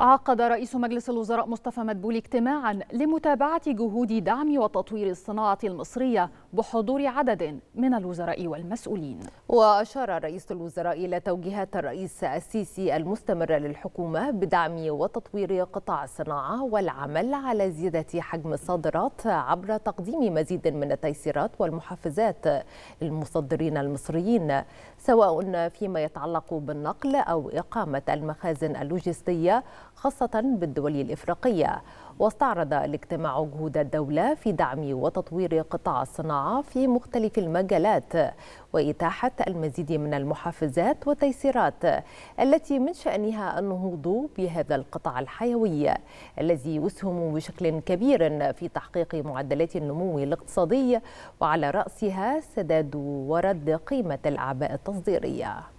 عقد رئيس مجلس الوزراء مصطفى مدبول اجتماعا لمتابعة جهود دعم وتطوير الصناعة المصرية بحضور عدد من الوزراء والمسؤولين وأشار رئيس الوزراء إلى توجيهات الرئيس السيسي المستمرة للحكومة بدعم وتطوير قطاع الصناعة والعمل على زيادة حجم الصادرات عبر تقديم مزيد من التيسيرات والمحفزات للمصدرين المصريين سواء فيما يتعلق بالنقل أو إقامة المخازن اللوجستية خاصة بالدول الإفريقية واستعرض الاجتماع جهود الدولة في دعم وتطوير قطاع الصناعة في مختلف المجالات وإتاحة المزيد من المحافزات والتيسيرات التي من شأنها النهوض بهذا القطاع الحيوي الذي يسهم بشكل كبير في تحقيق معدلات النمو الاقتصادي وعلى رأسها سداد ورد قيمة الأعباء التصديرية